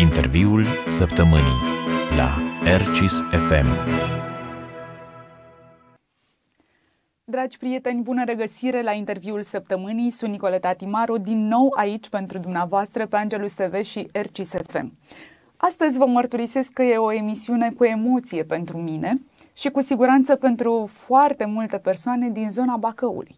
Interviul săptămânii la RCIS FM. Dragi prieteni, bună regăsire la interviul săptămânii. Sunt Nicoleta Timaru, din nou aici pentru dumneavoastră pe Angelus TV și RCIS FM. Astăzi vă mărturisesc că e o emisiune cu emoție pentru mine și cu siguranță pentru foarte multe persoane din zona Bacăului.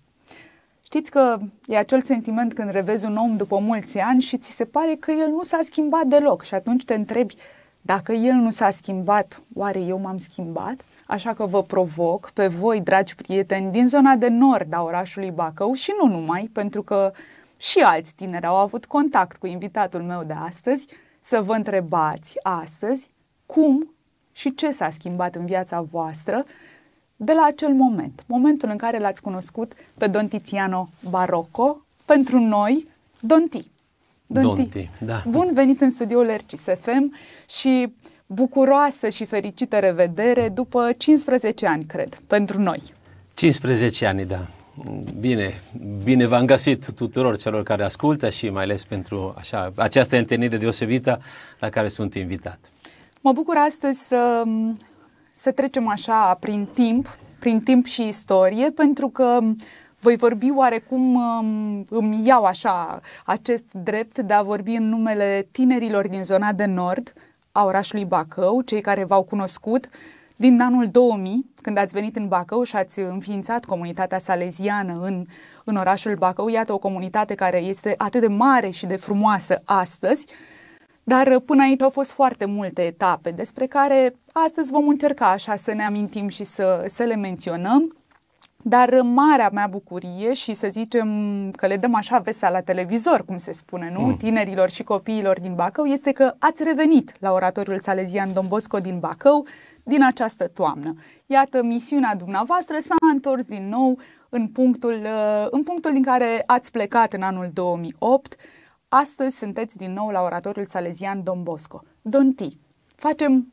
Știți că e acel sentiment când revezi un om după mulți ani și ți se pare că el nu s-a schimbat deloc și atunci te întrebi dacă el nu s-a schimbat, oare eu m-am schimbat? Așa că vă provoc pe voi, dragi prieteni, din zona de nord a orașului Bacău și nu numai, pentru că și alți tineri au avut contact cu invitatul meu de astăzi, să vă întrebați astăzi cum și ce s-a schimbat în viața voastră de la acel moment, momentul în care l-ați cunoscut pe Don Tiziano Barocco, pentru noi, Don T. Don, Don T. Da. Bun venit în studioul FM și bucuroasă și fericită revedere după 15 ani, cred, pentru noi. 15 ani, da. Bine, bine v-am găsit tuturor celor care ascultă și mai ales pentru așa, această întâlnire deosebită la care sunt invitat. Mă bucur astăzi să să trecem așa prin timp, prin timp și istorie, pentru că voi vorbi oarecum, um, îmi iau așa acest drept de a vorbi în numele tinerilor din zona de nord a orașului Bacău, cei care v-au cunoscut din anul 2000, când ați venit în Bacău și ați înființat comunitatea saleziană în, în orașul Bacău. Iată o comunitate care este atât de mare și de frumoasă astăzi, dar uh, până aici au fost foarte multe etape despre care astăzi vom încerca așa să ne amintim și să, să le menționăm. Dar uh, marea mea bucurie și să zicem că le dăm așa vesea la televizor, cum se spune, nu? Mm. Tinerilor și copiilor din Bacău, este că ați revenit la oratorul Salezian Don Bosco din Bacău din această toamnă. Iată, misiunea dumneavoastră s-a întors din nou în punctul, uh, în punctul din care ați plecat în anul 2008, Astăzi sunteți din nou la oratorul salezian Don Bosco. Don T. Facem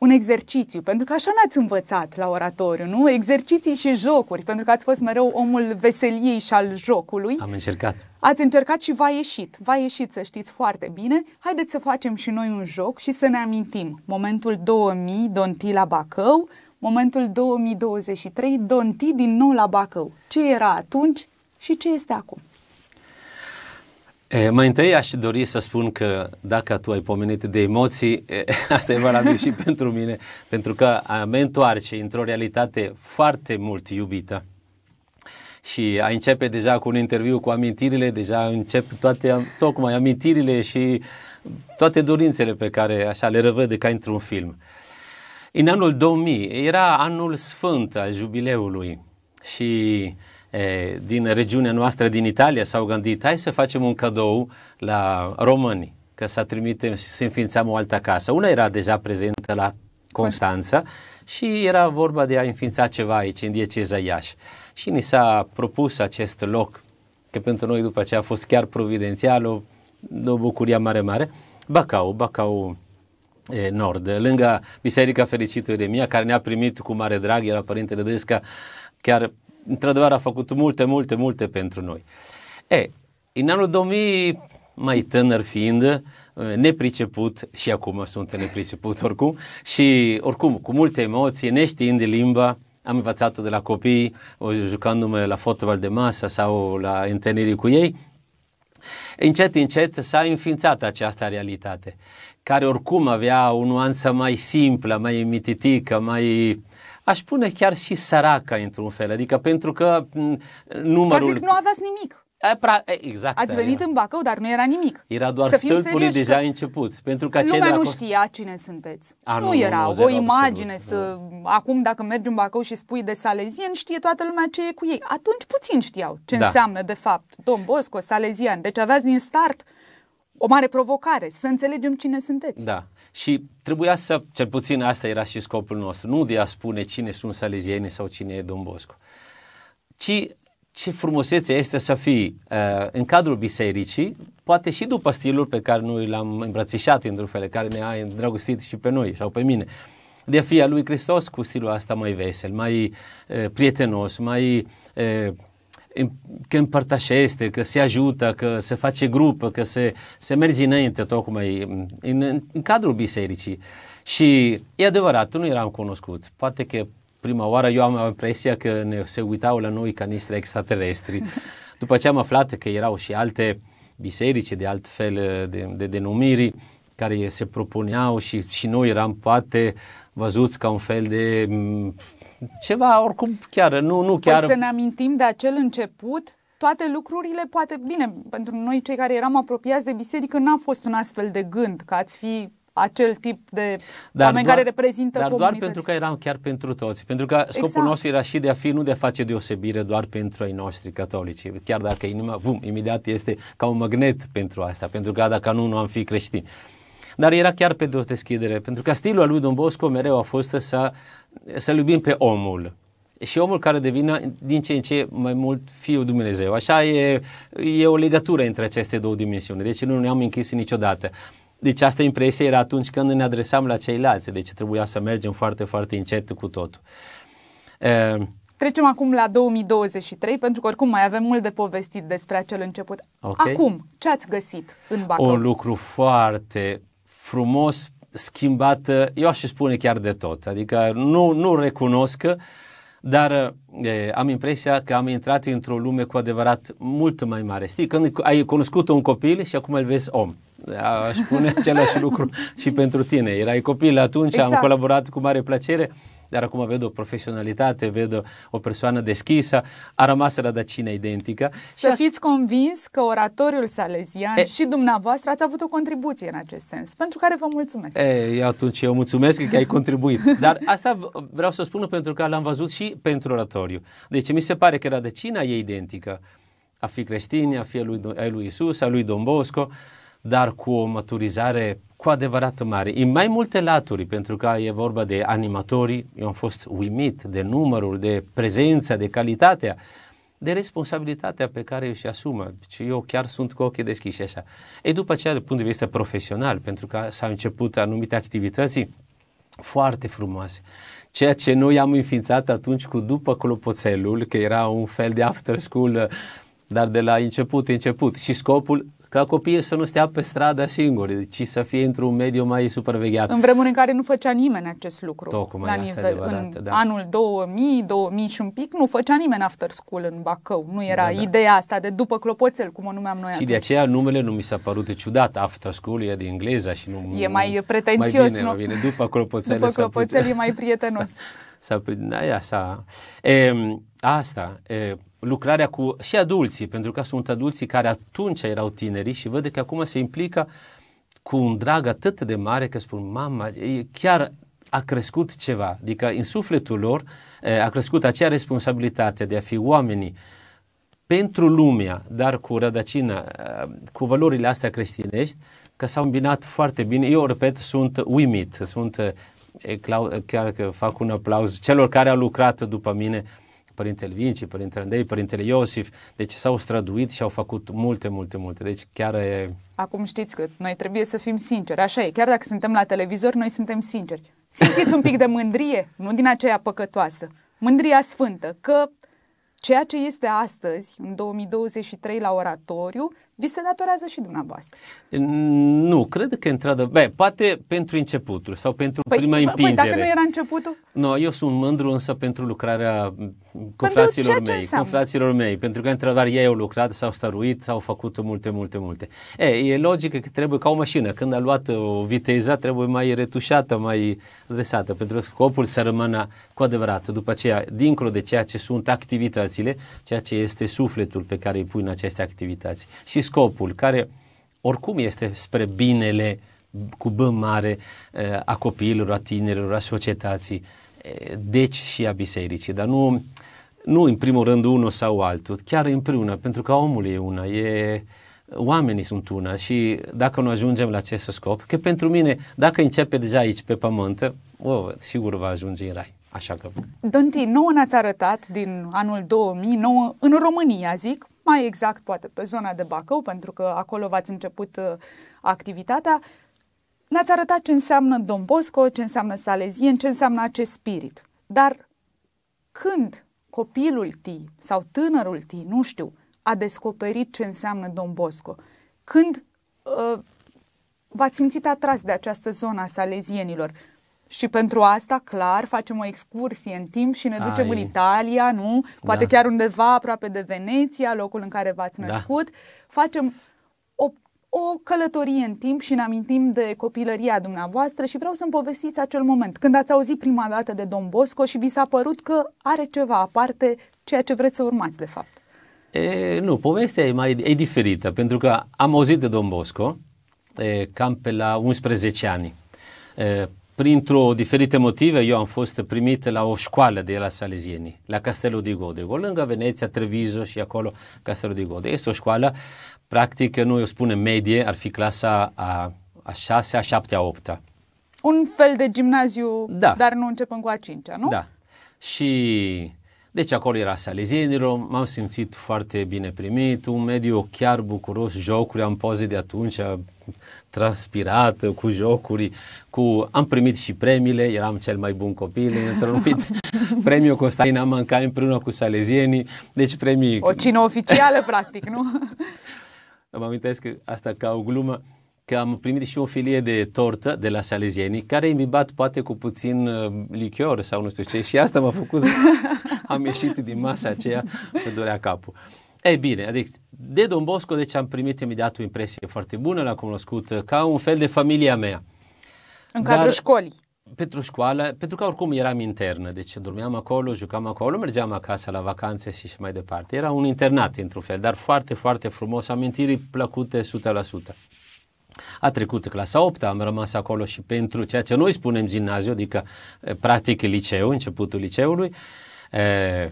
un exercițiu, pentru că așa ne-ați învățat la oratoriu, nu? Exerciții și jocuri, pentru că ați fost mereu omul veseliei și al jocului. Am încercat. Ați încercat și v-a ieșit. V-a ieșit, să știți foarte bine. Haideți să facem și noi un joc și să ne amintim. Momentul 2000, Donti la Bacău, momentul 2023, Donti din nou la Bacău. Ce era atunci și ce este acum? Mai întâi aș dori să spun că dacă tu ai pomenit de emoții, asta e valabil și pentru mine, pentru că mă întoarce într-o realitate foarte mult iubită. Și a începe deja cu un interviu cu amintirile, deja încep toate, tocmai amintirile și toate dorințele pe care așa le revede ca într-un film. În anul 2000, era anul sfânt al jubileului și din regiunea noastră, din Italia, s-au gândit, hai să facem un cadou la români, că să trimitem și să înființăm o altă casă. Una era deja prezentă la Constanța și era vorba de a înființa ceva aici, în dieceza Iași. Și ni s-a propus acest loc, că pentru noi după aceea a fost chiar providențial, o, o bucurie mare, mare, Bacau, Bacau e, Nord, lângă Biserica Fericitului de Mia, care ne-a primit cu mare drag, era Părintele Desca, chiar într-adevăr a făcut multe, multe, multe pentru noi. E, în anul 2000, mai tânăr fiind, nepriceput și acum sunt nepriceput oricum și oricum cu multe emoții, neștiind limba, am învățat-o de la copii, jucându-mă la fotbal de masă sau la întâlniri cu ei. Încet, încet s-a înființat această realitate, care oricum avea o nuanță mai simplă, mai mititică, mai uh, aș pune chiar și săraca într-un fel, adică pentru că numărul... Practic nu aveați nimic. Pra, exact. Ați venit aia. în Bacău, dar nu era nimic. Era doar stâlpul deja început, începuți. Pentru că Lumea nu cost... știa cine sunteți. A, nu, nu era nu, nu, o imagine absolut, să... Nu. Acum, dacă mergi în Bacău și spui de salezien, știe toată lumea ce e cu ei. Atunci puțin știau ce da. înseamnă, de fapt, dom Bosco, salezian. Deci aveați din start o mare provocare, să înțelegem cine sunteți. Da. Și trebuia să, cel puțin asta era și scopul nostru, nu de a spune cine sunt salezienii sau cine e Don Bosco, ci ce frumusețe este să fii uh, în cadrul bisericii, poate și după stilul pe care noi l-am îmbrățișat într-un fel, care ne-a îndrăgostit și pe noi sau pe mine, de a fi a lui Hristos cu stilul asta mai vesel, mai uh, prietenos, mai uh, că împărtășește, că se ajută, că se face grup, că se, se merge înainte tocmai în, în în cadrul bisericii. Și e adevărat, nu eram cunoscut, Poate că prima oară eu am impresia că ne, se uitau la noi ca niște extraterestri. După ce am aflat că erau și alte biserici de alt fel de, de denumiri care se propuneau și, și noi eram poate văzuți ca un fel de ceva oricum chiar, nu, nu chiar... Păi să ne amintim de acel început, toate lucrurile, poate, bine, pentru noi cei care eram apropiați de biserică, n-a fost un astfel de gând că ați fi acel tip de dar oameni doar, care reprezintă Dar doar pentru că eram chiar pentru toți, pentru că scopul exact. nostru era și de a fi, nu de a face deosebire doar pentru ai noștri catolici, chiar dacă inima, vum, imediat este ca un magnet pentru asta, pentru că dacă nu, nu am fi creștini. Dar era chiar pentru o deschidere, pentru că stilul lui Don Bosco mereu a fost să să-L iubim pe omul. Și omul care devine din ce în ce mai mult Fiul Dumnezeu. Așa e, e o legătură între aceste două dimensiuni. Deci nu ne-am închis niciodată. Deci asta impresie era atunci când ne adresam la ceilalți, deci trebuia să mergem foarte, foarte încet cu totul. E... Trecem acum la 2023, pentru că oricum mai avem mult de povestit despre acel început. Okay. Acum, ce ați găsit în Bacău? Un lucru foarte frumos schimbat, eh, eu aș spune chiar de tot, adică nu, nu recunosc, dar e, eh, am impresia că am intrat într-o lume cu adevărat mult mai mare. Știi, când ai cunoscut un copil și acum îl vezi om. Aș spune același lucru și pentru tine. Erai copil atunci, exact. am colaborat cu mare plăcere dar acum văd o profesionalitate, văd o persoană deschisă, a rămas rădăcina identică. Să și fiți convins că oratoriul salezian e, și dumneavoastră ați avut o contribuție în acest sens, pentru care vă mulțumesc. E, atunci eu mulțumesc că ai contribuit, dar asta vreau să spun pentru că l-am văzut și pentru oratoriu. Deci mi se pare că rădăcina e identică a fi creștini, a fi a lui, a lui Isus, a lui Don Bosco, dar cu o maturizare cu adevărat mare, în mai multe laturi, pentru că e vorba de animatori, eu am fost uimit de numărul, de prezența, de calitatea, de responsabilitatea pe care își asumă. Și eu chiar sunt cu ochii deschiși așa. E după aceea, de punct de vedere profesional, pentru că s-au început anumite activități foarte frumoase. Ceea ce noi am înființat atunci cu După Clopoțelul, că era un fel de after school, dar de la început, început. Și scopul ca copiii să nu stea pe stradă singuri, ci să fie într-un mediu mai supravegheat. În vremuri în care nu făcea nimeni acest lucru. Tocmai, la nivel, adevărat, în da. anul 2000, 2000 și un pic, nu făcea nimeni after school în Bacău. Nu era da, da. ideea asta de după clopoțel, cum o numeam noi Și atunci. de aceea numele nu mi s-a părut ciudat. After school e de engleză și nu... E mai pretențios, mai bine, nu? Mai bine, după clopoțel. După clopoțel e mai prietenos sau a aia sa. e, asta, e, lucrarea cu și adulții, pentru că sunt adulții care atunci erau tineri și văd că acum se implică cu un drag atât de mare că spun, mama, chiar a crescut ceva, adică în sufletul lor a crescut acea responsabilitate de a fi oamenii pentru lumea, dar cu rădăcina, cu valorile astea creștinești, că s-au îmbinat foarte bine. Eu, repet, sunt uimit, sunt chiar că fac un aplauz celor care au lucrat după mine, Părintele Vinci, Părintele Andrei, Părintele Iosif, deci s-au străduit și au făcut multe, multe, multe, deci chiar e... Acum știți că noi trebuie să fim sinceri, așa e, chiar dacă suntem la televizor, noi suntem sinceri. Simțiți un pic de mândrie, nu din aceea păcătoasă, mândria sfântă, că ceea ce este astăzi, în 2023, la oratoriu, vi se datorează și dumneavoastră. Nu, cred că într-adevăr, bă, poate pentru începutul sau pentru păi, prima împingere. Păi dacă nu era începutul? Nu, eu sunt mândru însă pentru lucrarea fraților mei, cu fraților mei, pentru că într-adevăr ei au lucrat, s-au stăruit, s-au făcut multe, multe, multe. E, e logic că trebuie ca o mașină, când a luat o viteză, trebuie mai retușată, mai adresată, pentru că scopul să rămână cu adevărat. După aceea, dincolo de ceea ce sunt activitățile, ceea ce este sufletul pe care îi pui în aceste activități. Și scopul, care oricum este spre binele cu bă mare eh, a copiilor, a tinerilor, a societății, eh, deci și a bisericii, dar nu, nu în primul rând unul sau altul, chiar împreună, pentru că omul e una, e, oamenii sunt una și dacă nu ajungem la acest scop, că pentru mine, dacă începe deja aici pe pământ, oh, sigur va ajunge în rai. Așa că... Donti, nouă ne-ați arătat din anul 2009 în România, zic, mai exact poate pe zona de Bacău, pentru că acolo v-ați început uh, activitatea, ne-ați arătat ce înseamnă Don Bosco, ce înseamnă Salezien, ce înseamnă acest spirit. Dar când copilul tii sau tânărul tii, nu știu, a descoperit ce înseamnă Don Bosco, când uh, v-ați simțit atras de această zonă a salezienilor, și pentru asta, clar, facem o excursie în timp și ne ducem Ai. în Italia, nu? Poate da. chiar undeva aproape de Veneția, locul în care v-ați da. născut. Da. Facem o, o călătorie în timp și ne amintim de copilăria dumneavoastră și vreau să-mi povestiți acel moment. Când ați auzit prima dată de Don Bosco și vi s-a părut că are ceva aparte ceea ce vreți să urmați, de fapt. E, nu, povestea e, mai, e diferită, pentru că am auzit de Don Bosco e, cam pe la 11 ani. E, printr-o diferite motive, eu am fost primit la o școală de la Salezieni, la Castelul di Godego, lângă Veneția, Treviso și acolo Castelul di Godego. Este o școală, practic, noi o spunem medie, ar fi clasa a, a 6, a 7, a 8 Un fel de gimnaziu, da. dar nu începem cu a 5 nu? Da. Și deci acolo era salezienilor, m-am simțit foarte bine primit, un mediu chiar bucuros, jocuri, am poze de atunci, transpirat cu jocuri, cu... am primit și premiile, eram cel mai bun copil, întrerupit premiul Constantin Amanca împreună cu salezienii, deci premii... O cină oficială, practic, nu? mă amintesc că asta ca o glumă, că am primit și o filie de tortă de la salezienii, care imbibat poate cu puțin uh, lichior sau nu știu ce, și asta m-a făcut, am ieșit din masa aceea, mă durea capul. E bine, adică de Don Bosco deci am primit imediat o impresie foarte bună, l-am cunoscut uh, ca un fel de familia mea. În cadrul Dar, școlii. Pentru școală, pentru că oricum eram internă, deci dormeam acolo, jucam acolo, mergeam acasă la vacanțe și și mai departe. Era un internat, într-un fel, dar foarte, foarte frumos, amintiri plăcute 100%. A trecut clasa 8 am rămas acolo și pentru ceea ce noi spunem gimnaziu, adică practic liceu, începutul liceului. E,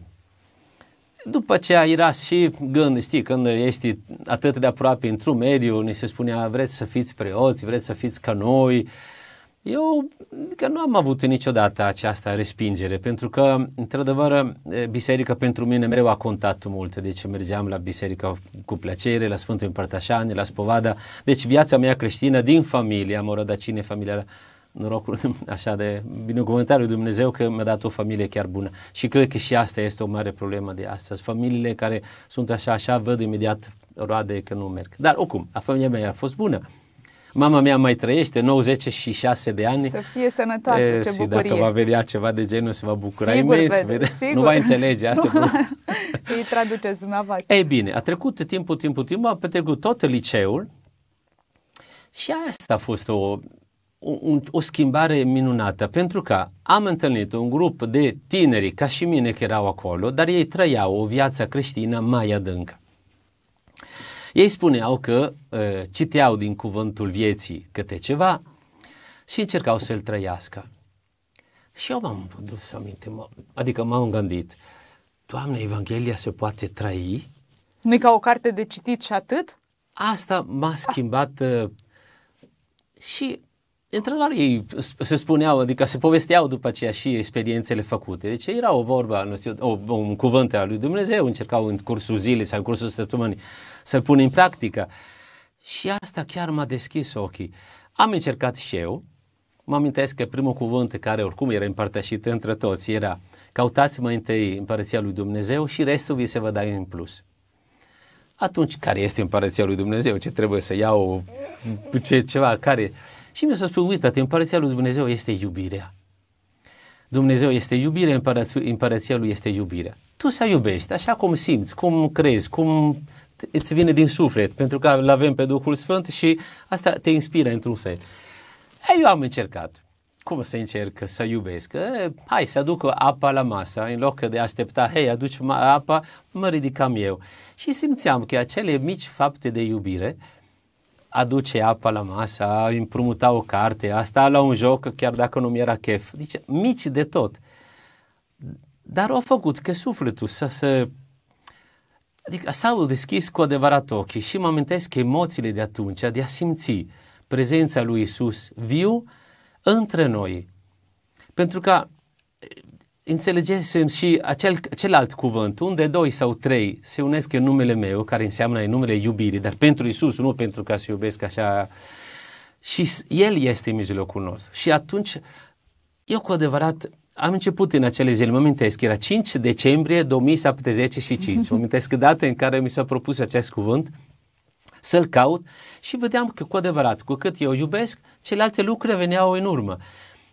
după ce era și gând, știi, când ești atât de aproape într-un mediu, ni se spunea, vreți să fiți preoți, vreți să fiți ca noi, eu că adică nu am avut niciodată această respingere, pentru că, într-adevăr, biserica pentru mine mereu a contat mult. Deci mergeam la biserică cu plăcere, la Sfântul Împărtășani, la Spovada. Deci viața mea creștină din familie, am o rădăcine familială, norocul așa de binecuvântare lui Dumnezeu că mi-a dat o familie chiar bună. Și cred că și asta este o mare problemă de astăzi. Familiile care sunt așa, așa, văd imediat roade că nu merg. Dar, oricum, a familia mea a fost bună Mama mea mai trăiește, 96 de ani. Să fie sănătoasă, e, ce și dacă va vedea ceva de genul, se va bucura sigur, imens. Vede, vede. Sigur. Nu va înțelege asta. Nu. Îi traduceți dumneavoastră. Ei bine, a trecut timpul, timpul, timpul, a petrecut tot liceul și asta a fost o, o, o schimbare minunată, pentru că am întâlnit un grup de tineri ca și mine care erau acolo, dar ei trăiau o viață creștină mai adâncă. Ei spuneau că uh, citeau din cuvântul vieții câte ceva și încercau să-l trăiască. Și eu m-am dus aminte, adică m-am gândit, Doamne, Evanghelia se poate trăi? Nu-i ca o carte de citit și atât? Asta m-a schimbat uh, și Într-adevăr, ei se spuneau, adică se povesteau după aceea și experiențele făcute. Deci era o vorbă, nu știu, o, un cuvânt al lui Dumnezeu, încercau în cursul zilei sau în cursul săptămânii să-l pun în practică. Și asta chiar m-a deschis ochii. Am încercat și eu, mă amintesc că primul cuvânt care oricum era împărtășit între toți era căutați mai întâi împărăția lui Dumnezeu și restul vi se va da în plus. Atunci, care este împărăția lui Dumnezeu? Ce trebuie să iau? Ce, ceva? Care? Și mi-a spus, uite, împărăția lui Dumnezeu este iubirea. Dumnezeu este iubire, împărăția lui este iubirea. Tu să iubești așa cum simți, cum crezi, cum îți vine din suflet, pentru că îl avem pe Duhul Sfânt și asta te inspiră într-un fel. Eu am încercat. Cum să încerc să iubesc? E, hai să aduc apa la masă, în loc de a aștepta, hei, aduci apa, mă ridicam eu. Și simțeam că acele mici fapte de iubire aduce apa la masă, împrumuta o carte, asta la un joc, chiar dacă nu mi-era chef. Deci, mici de tot. Dar au făcut că sufletul să se Adică s-au deschis cu adevărat ochii și mă amintesc că emoțiile de atunci, de a simți prezența lui Isus viu între noi. Pentru că eh, înțelegesem și acel, celălalt cuvânt, unde doi sau trei se unesc în numele meu, care înseamnă în numele iubirii, dar pentru Isus, nu pentru că se iubesc așa. Și El este în mijlocul nostru. Și atunci, eu cu adevărat am început în acele zile, mă amintesc, era 5 decembrie 2075, mă amintesc data în care mi s-a propus acest cuvânt, să-l caut și vedeam că cu adevărat, cu cât eu iubesc, celelalte lucruri veneau în urmă.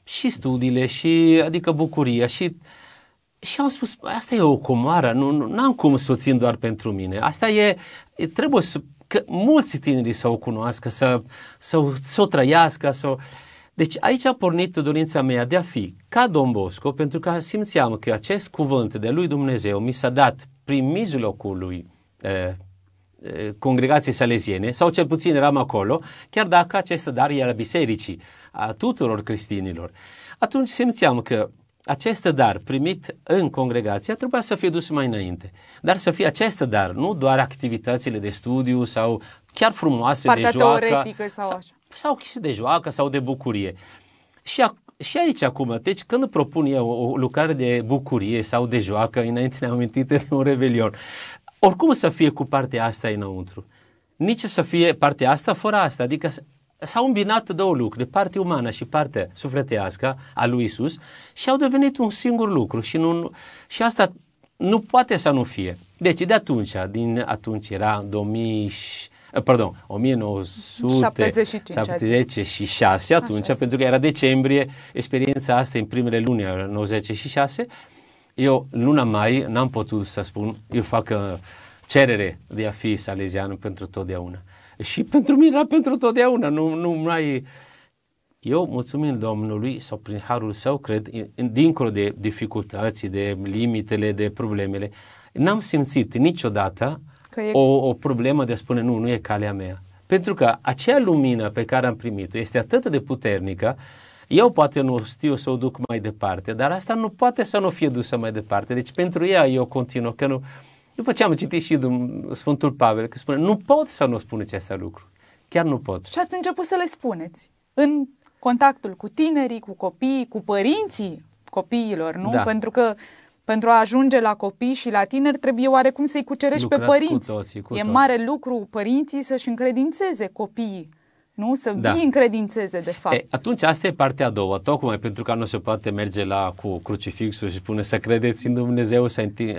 Și studiile, și adică bucuria, și și au spus, asta e o comoară, nu, nu am cum să o țin doar pentru mine. Asta e, e trebuie să, că mulți tineri să o cunoască, să, să, să o trăiască, să o... Deci aici a pornit dorința mea de a fi ca Don Bosco, pentru că simțeam că acest cuvânt de lui Dumnezeu mi s-a dat prin mijlocul lui eh, congregației salesiene, sau cel puțin eram acolo, chiar dacă acest dar era bisericii, a tuturor creștinilor. Atunci simțeam că acest dar primit în congregație trebuia să fie dus mai înainte. Dar să fie acest dar, nu doar activitățile de studiu sau chiar frumoase Partea de joacă. teoretică sau așa sau de joacă sau de bucurie. Și, a, și aici acum, deci când propun eu o lucrare de bucurie sau de joacă, înainte ne-am amintit de un revelion, oricum să fie cu partea asta înăuntru. Nici să fie partea asta fără asta, adică s-au îmbinat două lucruri, partea umană și partea sufletească a lui Isus și au devenit un singur lucru și, nu, și asta nu poate să nu fie. Deci de atunci, din atunci era 2000 Eh, pardon, 1976, atunci, Așa pentru că era decembrie, experiența asta în primele luni al eu luna mai n-am putut să spun, eu fac uh, cerere de a fi salesian pentru totdeauna. Și pentru mine era pentru totdeauna, nu, nu mai... Eu mulțumim Domnului sau prin harul său, cred, dincolo de dificultăți, de limitele, de problemele, n-am simțit niciodată că e... o, o problemă de a spune nu, nu e calea mea. Pentru că acea lumină pe care am primit-o este atât de puternică, eu poate nu știu să o duc mai departe, dar asta nu poate să nu fie dusă mai departe. Deci pentru ea eu continuă, că nu... După ce am citit și Sfântul Pavel, că spune, nu pot să nu spun aceste lucruri. Chiar nu pot. Și ați început să le spuneți în contactul cu tinerii, cu copiii, cu părinții copiilor, nu? Da. Pentru că pentru a ajunge la copii și la tineri trebuie oarecum să-i cucerești Lucrați pe părinți. Cu toții, cu e toți. mare lucru părinții să-și încredințeze copiii. Nu? Să da. vii încredințeze, de fapt. E, atunci, asta e partea a doua, tocmai pentru că nu se poate merge la cu crucifixul și spune să credeți în Dumnezeu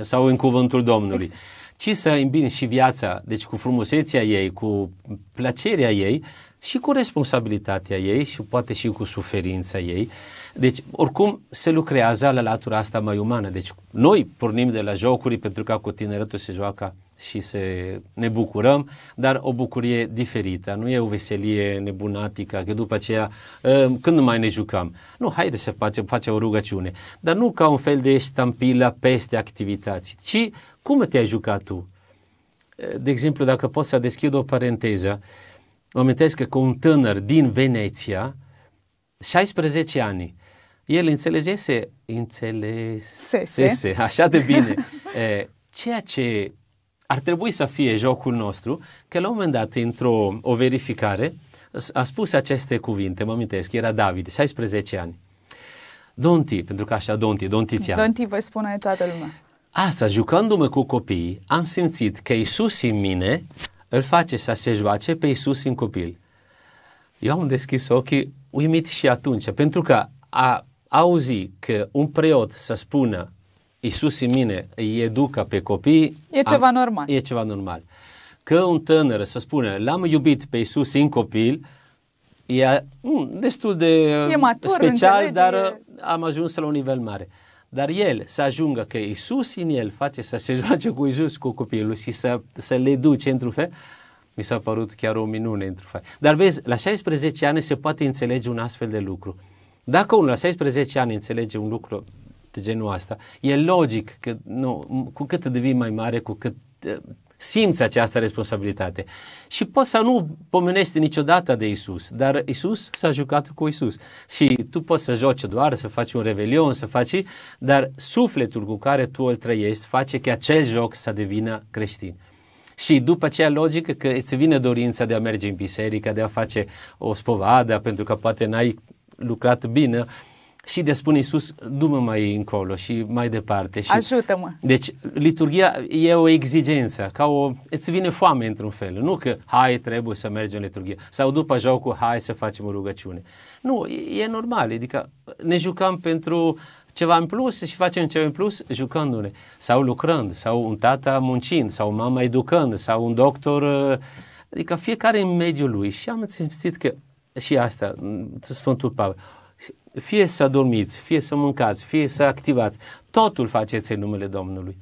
sau în cuvântul Domnului. Exact ci să îmbini și viața, deci cu frumusețea ei, cu plăcerea ei, și cu responsabilitatea ei și poate și cu suferința ei. Deci, oricum, se lucrează la latura asta mai umană. Deci, noi pornim de la jocuri pentru că cu tineretul se joacă și să ne bucurăm, dar o bucurie diferită, nu e o veselie nebunatică, că după aceea ă, când nu mai ne jucăm. Nu, haide să facem, facem o rugăciune, dar nu ca un fel de stampila peste activități, ci cum te-ai jucat tu? Ă, de exemplu, dacă pot să deschid o paranteză. Îmi amintesc că cu un tânăr din Veneția, 16 ani, el înțelegese, înțelesese așa de bine ceea ce ar trebui să fie jocul nostru, că la un moment dat, într-o o verificare, a spus aceste cuvinte, mă amintesc, era David, 16 ani. Donti, pentru că așa, Donti, Dontiția. Donti vă spune toată lumea. Asta, jucându-mă cu copiii, am simțit că Isus în mine îl face să se joace pe Isus în copil. Eu am deschis ochii uimit și atunci, pentru că a auzi că un preot să spună Isus în mine îi educa pe copii, e ceva a, normal. E ceva normal. Că un tânăr să spună l-am iubit pe Isus în copil, e mm, destul de e matur, special, înțelege, dar am ajuns la un nivel mare. Uh, dar el să ajungă că Isus în el face să se joace cu Isus, cu copilul și să, să le duce într-un fel, mi s-a părut chiar o minune într-un fel. Dar vezi, la 16 ani se poate înțelege un astfel de lucru. Dacă unul la 16 ani înțelege un lucru de genul ăsta, e logic că nu, cu cât devii mai mare, cu cât simți această responsabilitate. Și poți să nu pomenești niciodată de Isus, dar Isus s-a jucat cu Isus. Și tu poți să joci doar, să faci un revelion, să faci, dar sufletul cu care tu îl trăiești face că acel joc să devină creștin. Și după aceea logică că îți vine dorința de a merge în biserică, de a face o spovadă, pentru că poate n-ai lucrat bine, uh, și de spune Iisus, du-mă mai încolo și mai departe. Și, Ajută-mă! Deci, liturgia e o exigență, ca o, îți vine foame într-un fel, nu că hai, trebuie să mergem în liturgie, sau după jocul, hai să facem o rugăciune. Nu, e, e normal, adică ne jucăm pentru ceva în plus și facem ceva în plus jucându-ne, sau lucrând, sau un tată muncind, sau mama educând, sau un doctor, adică fiecare în mediul lui și am simțit că și asta, Sfântul Pavel, fie să dormiți, fie să mâncați, fie să activați, totul faceți în numele Domnului.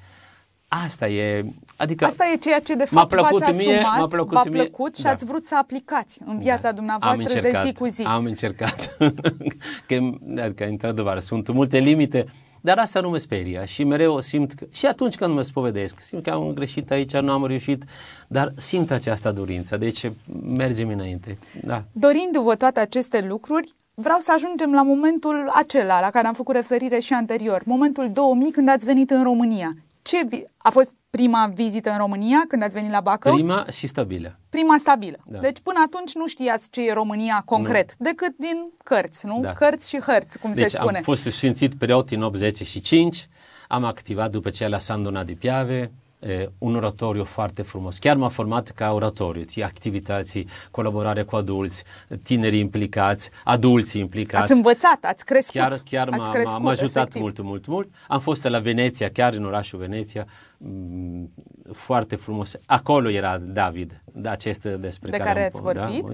Asta e, adică Asta e ceea ce de fapt v-ați asumat, m-a plăcut, v-a plăcut mie, și da. ați vrut să aplicați în da. viața da. dumneavoastră am încercat, de zi cu zi. Am încercat. că, adică, într-adevăr, sunt multe limite dar asta nu mă speria și mereu simt că, și atunci când mă spovedesc, simt că am greșit aici, nu am reușit, dar simt această dorință, deci mergem înainte. Da. Dorindu-vă toate aceste lucruri, vreau să ajungem la momentul acela la care am făcut referire și anterior, momentul 2000 când ați venit în România. Ce vi- a fost prima vizită în România când ați venit la Bacău? Prima și stabilă. Prima stabilă. Da. Deci până atunci nu știați ce e România concret, nu. decât din cărți, nu? Da. Cărți și hărți, cum deci se spune. am fost sfințit preot în 85, am activat după ce la Sandona de Piave, Eh, un oratoriu foarte frumos. Chiar m-a format ca oratoriu, activității, colaborare cu adulți, tineri implicați, adulți implicați. Ați învățat, ați crescut. Chiar, chiar ați m-a, crescut, m-a ajutat efectiv. mult, mult, mult. Am fost la Veneția, chiar în orașul Veneția, mm, foarte frumos. Acolo era David, acest despre de care, care ați vorbit.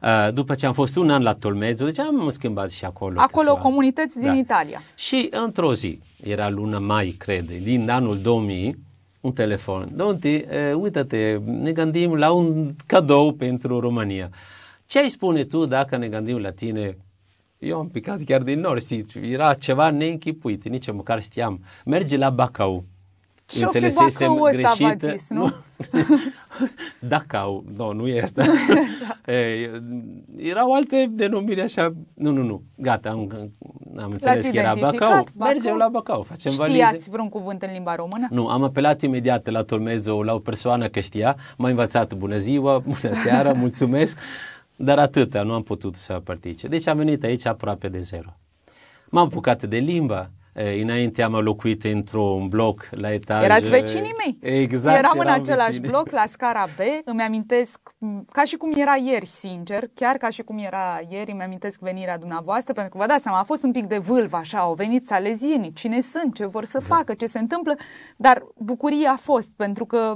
Da? Eh, după ce am fost un an la Tolmezzo, deci am schimbat și acolo. Acolo câțiva. comunități din da. Italia. Și într-o zi, era luna mai, cred, din anul 2000, un telefon. Donti, da, uite-te, ne gândim la un cadou pentru România. Ce ai spune tu dacă ne gândim la tine? Eu am picat chiar din nord, știi, era ceva neînchipuit, nici măcar știam. Mergi la Bacau. Ce înțelesesem fi ăsta Zis, nu? Dacau, nu, nu e asta. da. e, erau alte denumiri așa, nu, nu, nu, gata, am, am înțeles că era Bacau. Bacau. Mergem la Bacau, facem Știați valize. Știați vreun cuvânt în limba română? Nu, am apelat imediat la Tolmezo, la o persoană că știa, m-a învățat bună ziua, bună seara, mulțumesc, dar atâta, nu am putut să participe. Deci am venit aici aproape de zero. M-am apucat de limba, Eh, înainte am locuit într-un bloc la etaj. Erați eh, vecinii mei. Exact. Eram, eram în același vecinii. bloc, la scara B. Îmi amintesc, mm, ca și cum era ieri, sincer, chiar ca și cum era ieri, îmi amintesc venirea dumneavoastră, pentru că vă dați seama, a fost un pic de vâlvă, așa, au venit salezienii, cine sunt, ce vor să da. facă, ce se întâmplă, dar bucuria a fost, pentru că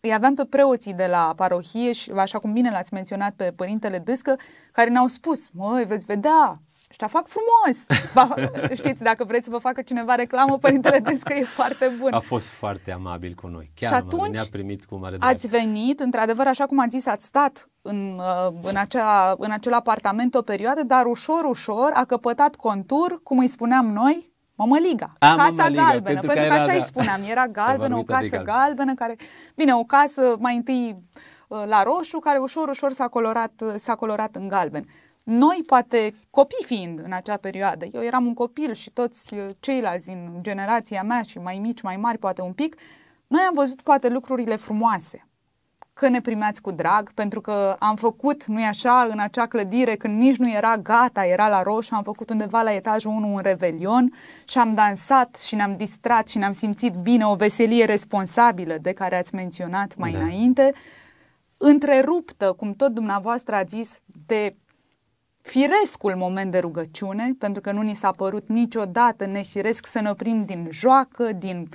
îi aveam pe preoții de la parohie și, așa cum bine l-ați menționat pe părintele Dâscă, care ne-au spus, măi, veți vedea, ăștia fac frumos. Ba, știți, dacă vreți să vă facă cineva reclamă, părintele Descă e foarte bun. A fost foarte amabil cu noi. Chiar și atunci ne-a primit cu mare drag. Ați venit, într-adevăr, așa cum ați zis, ați stat în, uh, în, acea, în acel apartament o perioadă, dar ușor, ușor a căpătat contur, cum îi spuneam noi, Mămăliga, A, casa mămăliga, galbenă, pentru că, pentru că așa da. îi spuneam, era galbenă, o casă galbenă. galbenă care, bine, o casă mai întâi uh, la roșu, care ușor, ușor s-a colorat, s-a colorat în galben noi, poate copii fiind în acea perioadă, eu eram un copil și toți uh, ceilalți din generația mea și mai mici, mai mari, poate un pic, noi am văzut poate lucrurile frumoase, că ne primeați cu drag, pentru că am făcut, nu-i așa, în acea clădire, când nici nu era gata, era la roșu, am făcut undeva la etajul 1 un revelion și am dansat și ne-am distrat și ne-am simțit bine, o veselie responsabilă de care ați menționat mai da. înainte, întreruptă, cum tot dumneavoastră a zis, de firescul moment de rugăciune, pentru că nu ni s-a părut niciodată nefiresc să ne oprim din joacă, din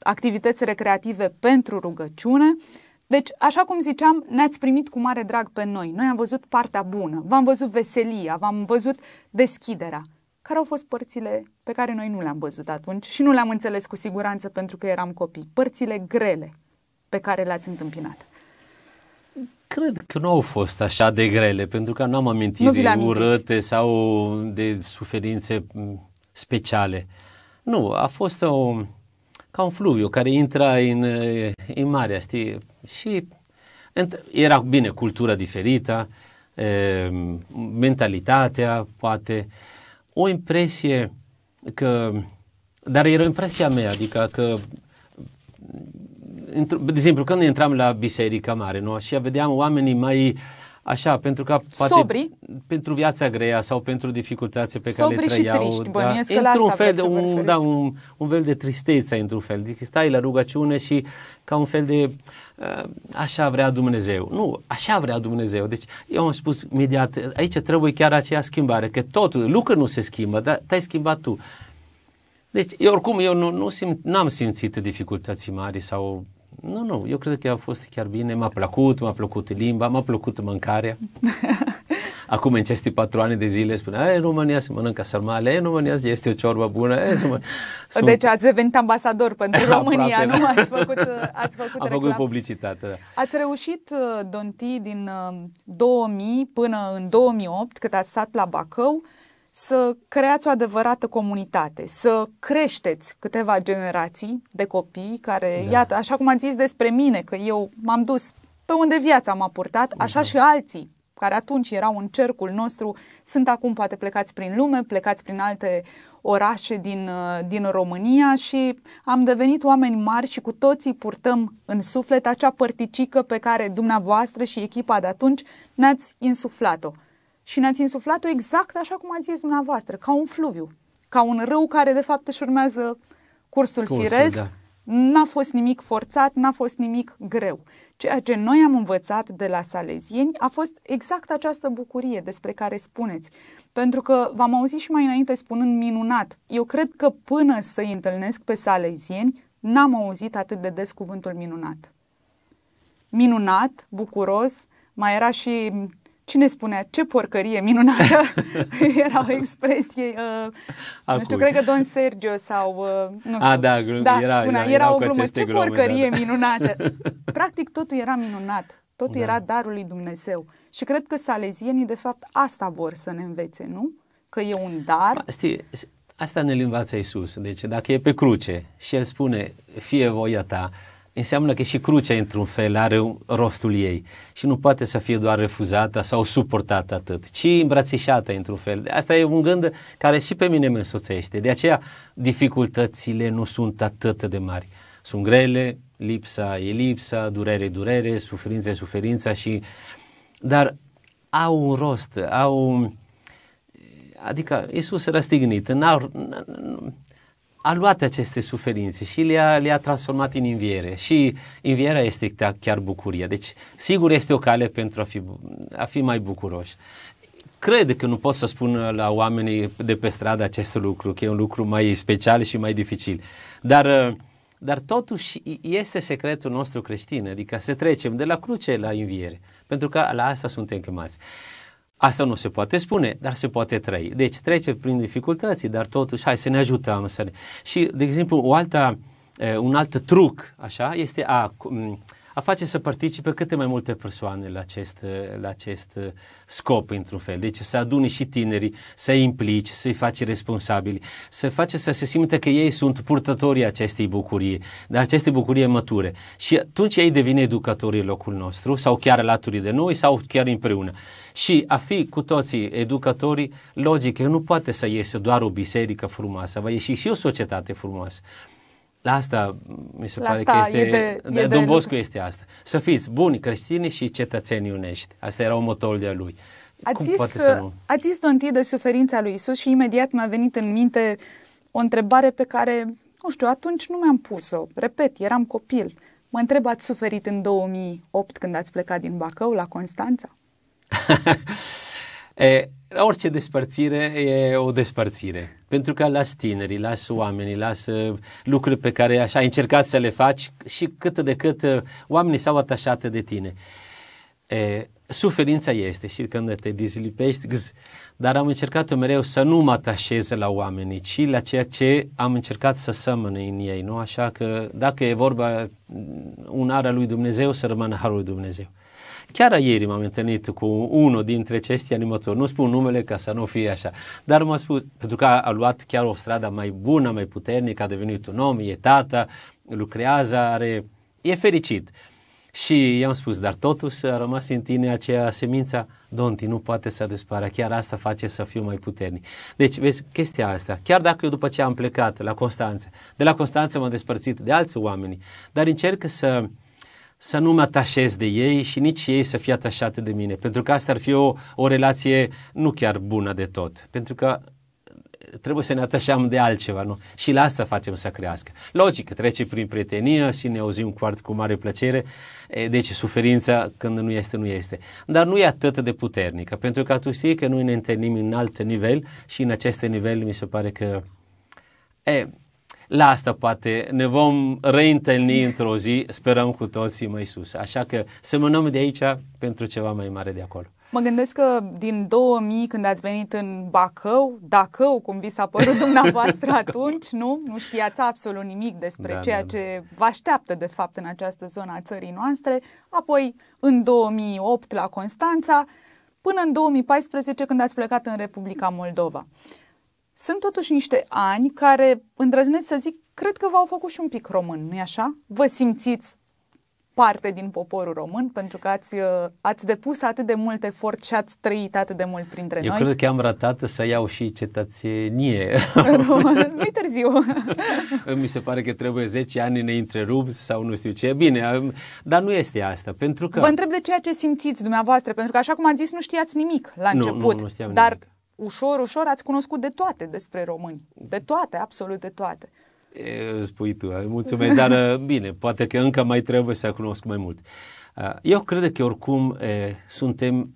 activități recreative pentru rugăciune. Deci, așa cum ziceam, ne-ați primit cu mare drag pe noi. Noi am văzut partea bună, v-am văzut veselia, v-am văzut deschiderea. Care au fost părțile pe care noi nu le-am văzut atunci și nu le-am înțeles cu siguranță pentru că eram copii? Părțile grele pe care le-ați întâmpinat. Cred că nu au fost așa de grele, pentru că nu am amintiri nu urâte sau de suferințe mm, speciale. Nu, a fost o, ca un fluviu care intra în, eh, în marea, știi? Și era bine cultura diferită, e, eh, mentalitatea, poate, o impresie că, dar era impresia mea, adică că de exemplu, când intram la Biserica Mare, nu? Și vedeam oamenii mai Așa, pentru că poate Sobri. pentru viața grea sau pentru dificultățile pe Sobri care le trăiau. Sobri și triști, da, că la asta fel, un, da, un, un fel de tristețe, într-un fel. Adică stai la rugăciune și ca un fel de uh, așa vrea Dumnezeu. Nu, așa vrea Dumnezeu. Deci eu am spus imediat, aici trebuie chiar aceea schimbare, că totul, lucrul nu se schimbă, dar te-ai schimbat tu. Deci, eu, oricum, eu nu, nu simt, n-am simțit dificultăți mari sau nu, nu, eu cred că a fost chiar bine, m-a plăcut, m-a plăcut limba, m-a plăcut mâncarea. Acum în aceste patru ani de zile spune, e, în România se mănâncă sărmale, e, în România este o ciorbă bună. E, păi, sunt... Deci ați devenit ambasador pentru România, nu? Ați făcut, ați făcut, Am făcut publicitate. Da. Ați reușit, uh, Donti, din 2000 uh, până în 2008, cât ați stat la Bacău, să creați o adevărată comunitate, să creșteți câteva generații de copii care, da. iată, așa cum am zis despre mine, că eu m-am dus pe unde viața m-a purtat, așa da. și alții care atunci erau în cercul nostru, sunt acum poate plecați prin lume, plecați prin alte orașe din, uh, din România și am devenit oameni mari și cu toții purtăm în suflet acea părticică pe care dumneavoastră și echipa de atunci ne-ați insuflat-o și ne-ați insuflat-o exact așa cum ați zis dumneavoastră, ca un fluviu, ca un râu care de fapt își urmează cursul, cursul firesc. Da. N-a fost nimic forțat, n-a fost nimic greu. Ceea ce noi am învățat de la salezieni a fost exact această bucurie despre care spuneți. Pentru că v-am auzit și mai înainte spunând minunat. Eu cred că până să întâlnesc pe salezieni, n-am auzit atât de des cuvântul minunat. Minunat, bucuros, mai era și cine spunea ce porcărie minunată era o expresie, uh, nu știu, cred că Don Sergio sau, uh, nu știu. A, da, glum, da era, spunea, era, era o glumă, ce glume, porcărie da, da. minunată. Practic totul era minunat, totul da. era darul lui Dumnezeu și cred că salezienii de fapt asta vor să ne învețe, nu? Că e un dar. Ba, asta ne l învață Isus, deci dacă e pe cruce și El spune, fie voia ta, uh, înseamnă că și crucea, într-un fel, are rostul ei și nu poate să fie doar refuzată sau suportată atât, ci îmbrățișată, într-un fel. Asta e un gând care și pe mine mă însoțește. De aceea, dificultățile nu sunt atât de mari. Sunt grele, lipsa e lipsa, durere e durere, suferința e suferința și... Dar au un rost, au... Adică Iisus răstignit, n n a luat aceste suferințe și le-a, le-a transformat în înviere. Și învierea este chiar bucuria. Deci, sigur, este o cale pentru a fi, a fi mai bucuroși. Cred că nu pot să spun la oamenii de pe stradă acest lucru, că e un lucru mai special și mai dificil. Dar, dar totuși este secretul nostru creștin, adică să trecem de la cruce la înviere, pentru că la asta suntem chemați. Asta nu se poate spune, dar se poate trăi. Deci trece prin dificultăți, dar totuși hai să ne ajutăm. Să ne... Și, de exemplu, o altă, un alt truc, așa, este a a face să participe câte mai multe persoane la acest, la acest uh, scop, într-un fel. Deci să adune și tinerii, să-i implici, să-i faci responsabili, să face să se simtă că ei sunt purtătorii acestei bucurii, dar aceste bucurie măture. Și atunci ei devin educatorii locul nostru sau chiar alături de noi sau chiar împreună. Și a fi cu toții educatorii, logic, nu poate să iese doar o biserică frumoasă, va ieși și o societate frumoasă. La asta mi se la pare că este... E de, de, e Don de... Bosco este asta. Să fiți buni creștini și cetățeni unești. Asta era un de de lui. Ați zis, uh, Ați zis, Don de suferința lui Isus și imediat mi-a venit în minte o întrebare pe care, nu știu, atunci nu mi-am pus-o. Repet, eram copil. Mă întreb, ați suferit în 2008 când ați plecat din Bacău la Constanța? e, orice despărțire e o despărțire pentru că las tinerii, las oamenii, las lucruri pe care așa ai încercat să le faci și cât de cât uh, oamenii s-au atașat de tine. E, suferința este și când te dizlipești, gz, dar am încercat mereu să nu mă atașez la oamenii, ci la ceea ce am încercat să sămănă în ei, nu? Așa că dacă e vorba mm, un lui Dumnezeu, să rămână harul lui Dumnezeu. Chiar ieri m-am întâlnit cu unul dintre acești animatori, nu spun numele ca să nu fie așa, dar m-a spus, pentru că a luat chiar o stradă mai bună, mai puternică, a devenit un om, e tată, lucrează, are, e fericit. Și i-am spus, dar totuși a rămas în tine aceea semința, Donti, nu poate să dispară, chiar asta face să fiu mai puternic. Deci, vezi, chestia asta, chiar dacă eu după ce am plecat la Constanța, de la Constanța m-am despărțit de alți oameni, dar încerc să să nu mă atașez de ei și nici ei să fie atașate de mine, pentru că asta ar fi o, o relație nu chiar bună de tot, pentru că trebuie să ne atașăm de altceva, nu? Și la asta facem să crească. Logic, trece prin prietenie și ne auzim cu, cu mare plăcere, deci suferința când nu este, nu este. Dar nu e atât de puternică, pentru că tu știi că noi ne întâlnim în alt nivel și în acest nivel mi se pare că e, la asta poate ne vom reîntâlni într-o zi, sperăm cu toții mai sus. Așa că semănăm de aici pentru ceva mai mare de acolo. Mă gândesc că din 2000, când ați venit în Bacău, Dacău, cum vi s-a părut dumneavoastră da. atunci, nu? Nu știați absolut nimic despre da, ceea da, da. ce vă așteaptă, de fapt, în această zonă a țării noastre. Apoi, în 2008, la Constanța, până în 2014, când ați plecat în Republica Moldova. Sunt totuși niște ani care, îndrăznesc să zic, cred că v-au făcut și un pic român, nu-i așa? Vă simțiți parte din poporul român pentru că ați, uh, ați depus atât de mult efort și ați trăit atât de mult printre Eu noi. Eu cred că am ratat să iau și cetățenie. nu târziu. Mi se pare că trebuie 10 ani ne întrerup sau nu știu ce. Bine, dar nu este asta. Pentru că... Vă întreb de ceea ce simțiți dumneavoastră, pentru că așa cum ați zis, nu știați nimic la început. Nu, nu, nu știam dar nimic ușor, ușor ați cunoscut de toate despre români. De toate, absolut de toate. E, spui tu, mulțumesc, dar uh, bine, poate că încă mai trebuie să cunosc mai mult. Uh, eu cred că oricum e, suntem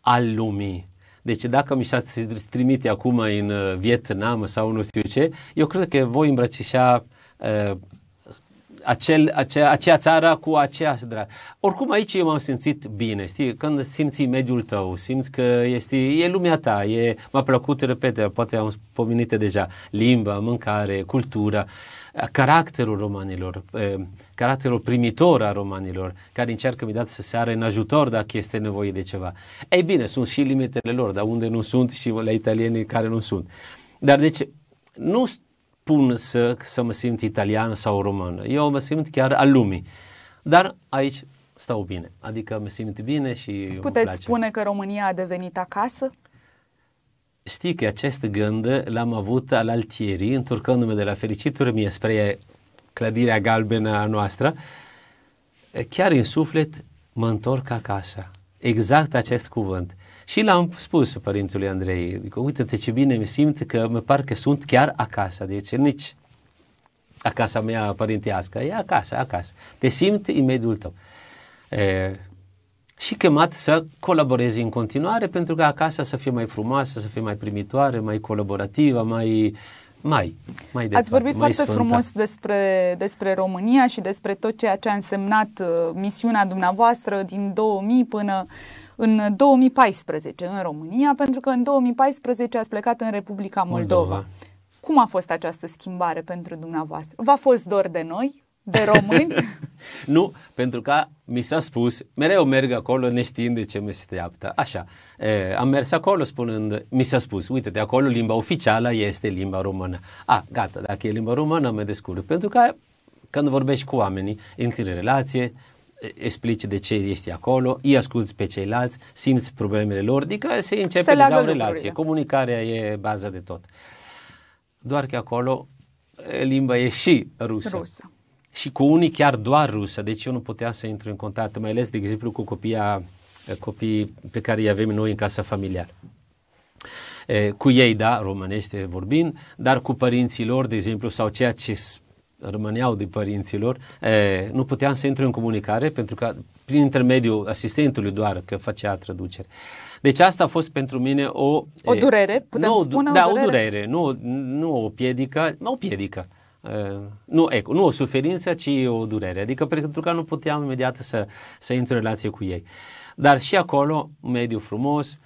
al lumii. Deci dacă mi s-ați trimite acum în uh, Vietnam sau nu știu ce, eu cred că voi îmbrățișa acel, acea, acea țară cu aceeași drag. Oricum aici eu m-am simțit bine, știi, când simți mediul tău, simți că este, e lumea ta, e, m-a plăcut, repede, poate am pomenit deja, limba, mâncare, cultura, caracterul romanilor, caracterul primitor a romanilor, care încearcă dat să se are în ajutor dacă este nevoie de ceva. Ei bine, sunt și limitele lor, dar unde nu sunt și la italienii care nu sunt. Dar deci, nu spun să, să mă simt italian sau român. Eu mă simt chiar al lumii. Dar aici stau bine. Adică mă simt bine și Puteți place. spune că România a devenit acasă? Știi că acest gând l-am avut al altieri, întorcându-mă de la fericituri mie spre clădirea galbenă a noastră. Chiar în suflet mă întorc acasă. Exact acest cuvânt. Și l-am spus părintului Andrei, zic, uite-te ce bine mi simt că mă parcă sunt chiar acasă, deci nici acasă mea părintească, e acasă, acasă. Te simt în mediul tău. E, și chemat să colaborezi în continuare pentru că acasă să fie mai frumoasă, să fie mai primitoare, mai colaborativă, mai mai, mai departe, Ați vorbit mai foarte sfânta. frumos despre, despre România și despre tot ceea ce a însemnat uh, misiunea dumneavoastră din 2000 până uh, în 2014 în România, pentru că în 2014 ați plecat în Republica Moldova. Moldova. Cum a fost această schimbare pentru dumneavoastră? V-a fost dor de noi? De români? nu, pentru că mi s-a spus, mereu merg acolo neștiind de ce mi se teaptă. Așa, e, am mers acolo spunând, mi s-a spus, uite de acolo limba oficială este limba română. A, gata, dacă e limba română, mă descurc. Pentru că când vorbești cu oamenii, intri în relație, explici de ce ești acolo, îi asculți pe ceilalți, simți problemele lor, adică se începe se deja o relație. Comunicarea e baza de tot. Doar că acolo limba e și rusă. rusă. Și cu unii chiar doar rusă, deci eu nu puteam să intru în contact, mai ales, de exemplu, cu copia, copii pe care îi avem noi în casa familială cu ei, da, românește vorbind, dar cu părinții lor, de exemplu, sau ceea ce rămâneau de părinților, nu puteam să intru în comunicare pentru că prin intermediul asistentului doar că făcea traducere. Deci asta a fost pentru mine o... O durere, putem nu, spune? Da, o durere, o durere nu, nu o piedică, o piedică. Uh, nu, eco, nu o suferință, ci o durere. Adică pentru că nu puteam imediat să, să intru în relație cu ei. Dar și acolo, un mediu frumos,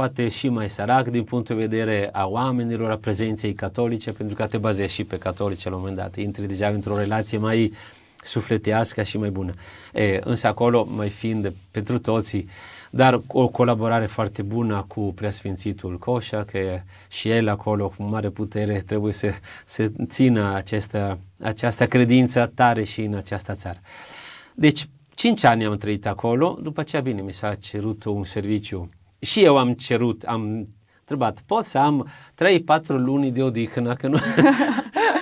poate și mai sărac din punctul de vedere a oamenilor, a prezenței catolice, pentru că te bazezi și pe catolice la un moment dat. Intri deja într-o relație mai sufletească și mai bună. E, însă acolo, mai fiind pentru toții, dar o colaborare foarte bună cu preasfințitul Coșa, că și el acolo cu mare putere trebuie să, să țină această, această credință tare și în această țară. Deci, cinci ani am trăit acolo, după aceea, bine, mi s-a cerut un serviciu și eu am cerut, am întrebat, pot să am 3-4 luni de odihnă, că nu,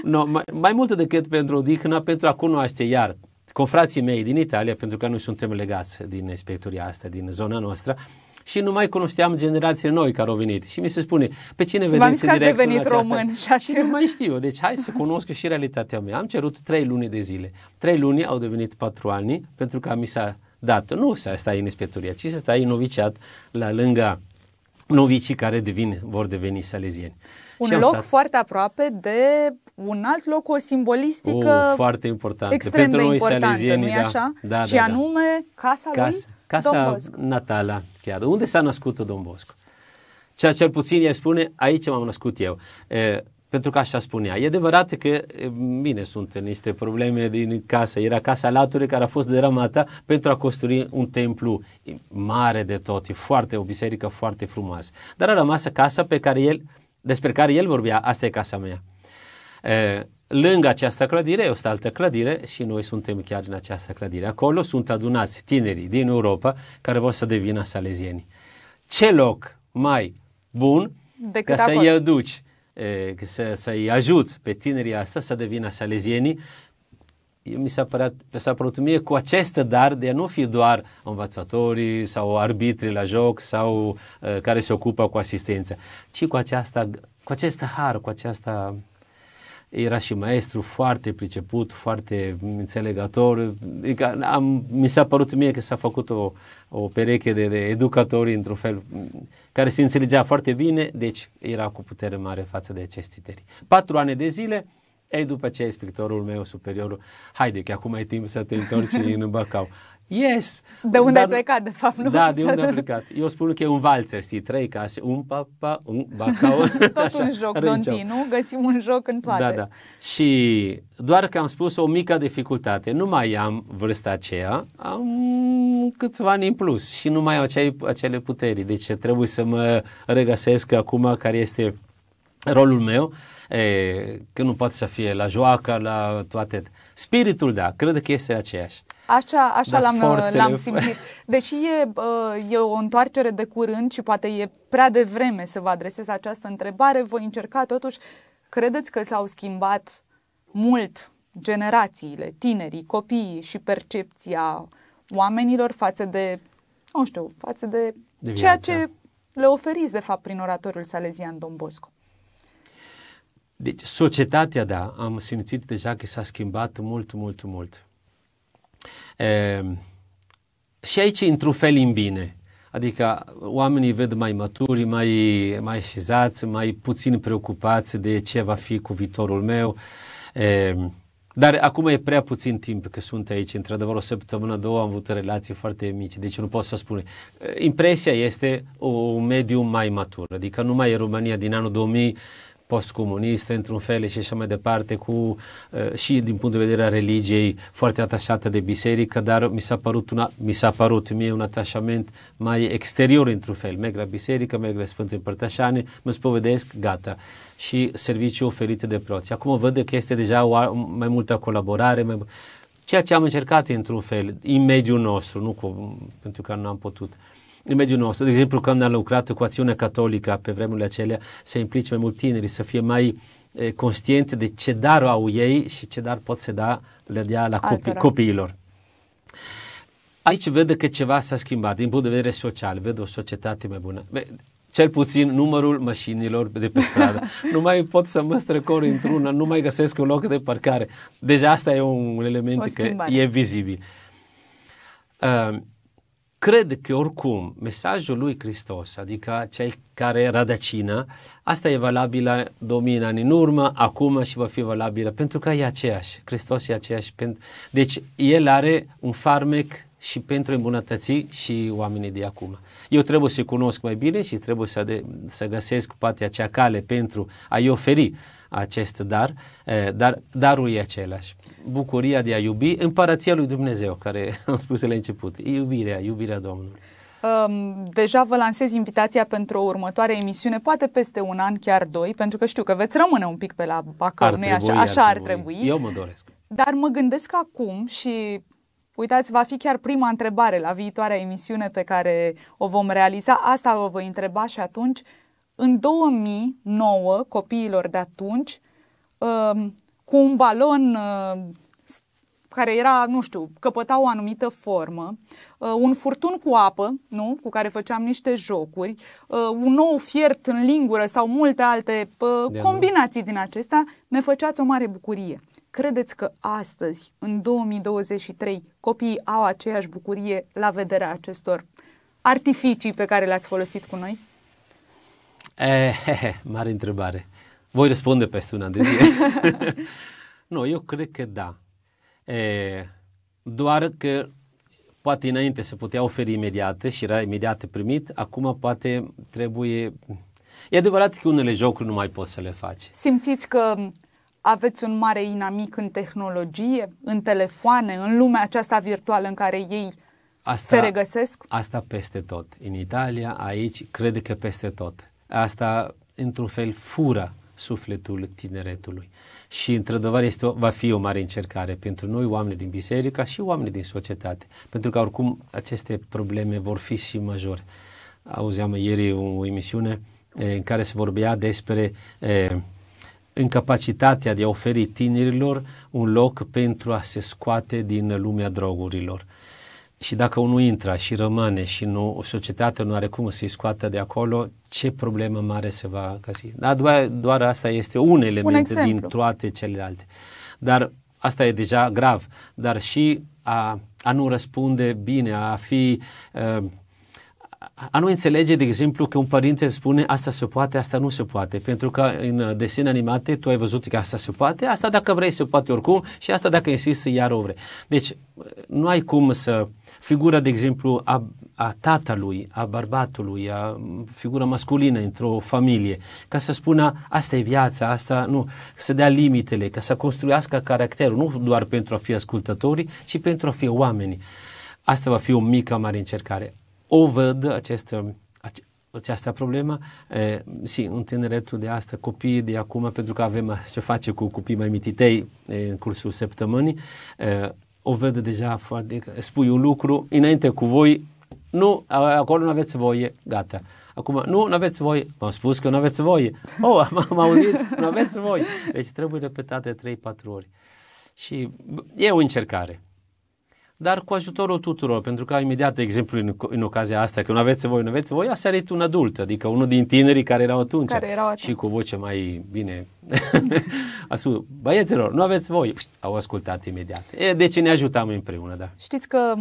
no, mai, mai mult decât pentru odihnă, pentru a cunoaște iar confrații mei din Italia, pentru că noi suntem legați din inspectoria asta, din zona noastră, și nu mai cunoșteam generațiile noi care au venit. Și mi se spune, pe cine și vedeți direct ați devenit român și, și nu mai știu. Deci hai să cunosc și realitatea mea. Am cerut trei luni de zile. Trei luni au devenit patru ani, pentru că mi s-a dată. Nu să stai în inspectoria, ci să stai în noviciat la lângă novicii care devin, vor deveni salezieni. Un loc stat... foarte aproape de un alt loc, o simbolistică o, oh, foarte importantă. extrem Pentru de noi importantă, nu da, așa? Da, da, și da, anume da. casa lui Casa, casa Bosco. Natala, chiar. Unde s-a născut Don Bosco? Ceea ce cel puțin el spune, aici m-am născut eu. E, pentru că așa spunea. E adevărat că, bine, sunt niște probleme din casă. Era casa laturi care a fost deramată pentru a construi un templu mare de tot, e foarte, o biserică foarte frumoasă. Dar a rămas casa pe care el, despre care el vorbea, asta e casa mea. E, lângă această clădire o altă clădire și noi suntem chiar în această clădire. Acolo sunt adunați tinerii din Europa care vor să devină salezieni. Ce loc mai bun Decât ca să-i aduci Eh, să, să-i ajut pe tinerii asta să devină salezienii, mi s-a, părat, s-a părut mie cu acest dar de a nu fi doar învățătorii sau arbitrii la joc sau uh, care se ocupă cu asistență, ci cu, aceasta, cu acest har, cu această era și maestru foarte priceput, foarte înțelegător. Adică am, mi s-a părut mie că s-a făcut o, o pereche de, de educatori într-un fel care se înțelegea foarte bine, deci era cu putere mare față de acest tineri. Patru ani de zile, ei, după ce inspectorul meu, superiorul, haide că acum e timp să te întorci în Bacau. Yes! De unde dar, ai plecat, de fapt, nu? Da, de unde ai plecat. Eu spun că e un valțer, știi, trei case, un papa, un bacau. Tot așa, un joc, Donti, nu? Găsim un joc în toate. Da, da. Și doar că am spus o mică dificultate. Nu mai am vârsta aceea, am câțiva ani în plus și nu mai au acele, acele puteri. Deci trebuie să mă regăsesc acum care este rolul meu, e, că nu poate să fie la joacă, la toate. Spiritul, da, cred că este aceeași. Așa, așa l-am, l-am simțit. Deși e, e o întoarcere de curând și poate e prea devreme să vă adresez această întrebare, voi încerca totuși, credeți că s-au schimbat mult generațiile, tinerii, copiii și percepția oamenilor față de, nu știu, față de, de ceea ce le oferiți, de fapt, prin oratorul Salezian Don Bosco? Deci, societatea, da, am simțit deja că s-a schimbat mult, mult, mult. E, ehm, și aici, într-un fel, în bine. Adică oamenii văd mai maturi, mai, mai așezați, mai puțin preocupați de ce va fi cu viitorul meu. E, ehm, dar acum e prea puțin timp că sunt aici. Într-adevăr, o săptămână, două am avut relații foarte mici, deci nu pot să spun. Impresia este un mediu mai matur. Adică numai e România din anul 2000 postcomuniste, într-un fel și așa mai departe, cu, uh, și din punct de vedere a religiei, foarte atașată de biserică, dar mi s-a părut, una, mi s-a părut mie un atașament mai exterior, într-un fel. Merg la biserică, merg la Sfântul Împărtășane, mă spovedesc, gata. Și serviciu oferit de preoți. Acum văd că este deja o, mai multă colaborare, mai, ceea ce am încercat într-un fel, în mediul nostru, nu cu, pentru că nu am putut. Uh, în mediul nostru. De exemplu, când am lucrat cu Acțiunea Catolică pe vremurile acelea, să implice mai mult tinerii să fie mai e, conștienți de ce dar au ei și ce dar pot să da, le dea la copi- copiilor. Aici vede că ceva s-a schimbat din punct de vedere social, vede o societate mai bună. Be- cel puțin numărul mașinilor de pe stradă. nu mai pot să mă strecor într-una, nu mai găsesc un loc de parcare. Deja asta e un element care e vizibil. Uh, cred că oricum mesajul lui Hristos, adică cel care e rădăcina, asta e valabilă 2000 ani în urmă, acum și va fi valabilă, pentru că e aceeași, Hristos e aceeași. Deci el are un farmec și pentru îmbunătăți și oamenii de acum. Eu trebuie să cunosc mai bine și trebuie să, de, să găsesc poate acea cale pentru a-i oferi uh, acest dar, dar darul e același. Bucuria de a iubi împărăția lui Dumnezeu, care am spus la început, iubirea, iubirea Domnului. Um, deja vă lansez invitația pentru o următoare emisiune, poate peste un an, chiar doi, pentru că știu că veți rămâne un pic pe la Bacău, nu așa? Așa ar trebui. ar trebui. Eu mă doresc. Dar mă gândesc acum și Uitați, va fi chiar prima întrebare la viitoarea emisiune pe care o vom realiza. Asta vă voi întreba și atunci în 2009 copiilor de atunci um, cu un balon uh, care era, nu știu, căpăta o anumită formă, uh, un furtun cu apă, nu, cu care făceam niște jocuri, uh, un nou fiert în lingură sau multe alte combinații din acestea, ne făceați o mare bucurie. Credeți că astăzi, în 2023, copiii au aceeași bucurie la vederea acestor artificii pe care le-ați folosit cu noi? E, he, he, mare întrebare. Voi răspunde peste un an de zile. nu, eu cred că da. E, eh, doar că poate înainte se putea oferi imediate și era imediat primit, acum poate trebuie... E adevărat că unele jocuri nu mai poți să le faci. Simțiți că aveți un mare inamic în tehnologie, în telefoane, în lumea aceasta virtuală în care ei asta, se regăsesc? Asta peste tot. În Italia, aici, cred că peste tot asta într-un fel fură sufletul tineretului. Și, într-adevăr, este o, va fi o mare încercare pentru noi, oameni din biserică și oameni din societate, pentru că, oricum, aceste probleme vor fi și majore. Auzeam ieri o emisiune e, în care se vorbea despre e, incapacitatea de a oferi tinerilor un loc pentru a se scoate din lumea drogurilor și dacă unul intră și rămâne și nu, o societate nu are cum să-i scoată de acolo, ce problemă mare se va găsi. Dar doar, doar asta este un element un din toate celelalte. Dar asta e deja grav. Dar și a, a nu răspunde bine, a fi... Ă, a nu înțelege, de exemplu, că un părinte spune asta se poate, asta nu se poate, pentru că în desene animate tu ai văzut că asta se poate, asta dacă vrei se poate oricum și asta dacă insisti iar o vrei. Deci nu ai cum să figura, de exemplu, a, a tatălui, a bărbatului, a figura masculină într-o familie, ca să spună asta e viața, asta nu, să dea limitele, ca să construiască caracterul, nu doar pentru a fi ascultători, ci pentru a fi oameni. Asta va fi o mică mare încercare. O văd această, această problemă, e, si, în tineretul de asta, copiii de acum, pentru că avem ce face cu copii mai mititei e, în cursul săptămânii, e, o vede deja foarte... Adică spui un lucru înainte cu voi, nu, acolo nu aveți voie, gata. Acum, nu, nu aveți voie. V-am spus că nu aveți voie. Oh, m-am auzit, nu aveți voie. Deci trebuie repetate 3-4 ori. Și e o încercare dar cu ajutorul tuturor, pentru că imediat, de exemplu, în, în ocazia asta, că nu aveți voi, nu aveți voi, a sărit un adult, adică unul din tinerii care erau atunci, care erau atunci. și cu voce mai bine spus, băieților, nu aveți voi, au ascultat imediat. E, deci ne ajutam împreună, da. Știți că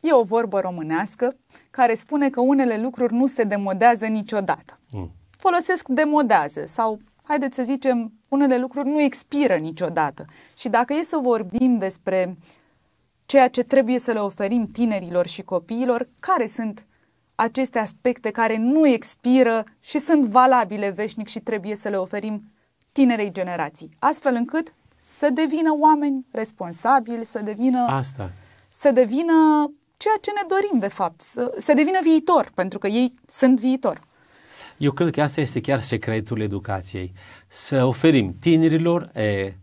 e o vorbă românească care spune că unele lucruri nu se demodează niciodată. Mm. Folosesc demodează sau haideți să zicem, unele lucruri nu expiră niciodată. Și dacă e să vorbim despre ceea ce trebuie să le oferim tinerilor și copiilor, care sunt aceste aspecte care nu expiră și sunt valabile veșnic și trebuie să le oferim tinerei generații, astfel încât să devină oameni responsabili, să devină asta. Să devină ceea ce ne dorim de fapt, să, să devină viitor, pentru că ei sunt viitor. Eu cred că asta este chiar secretul educației. Să oferim tinerilor e,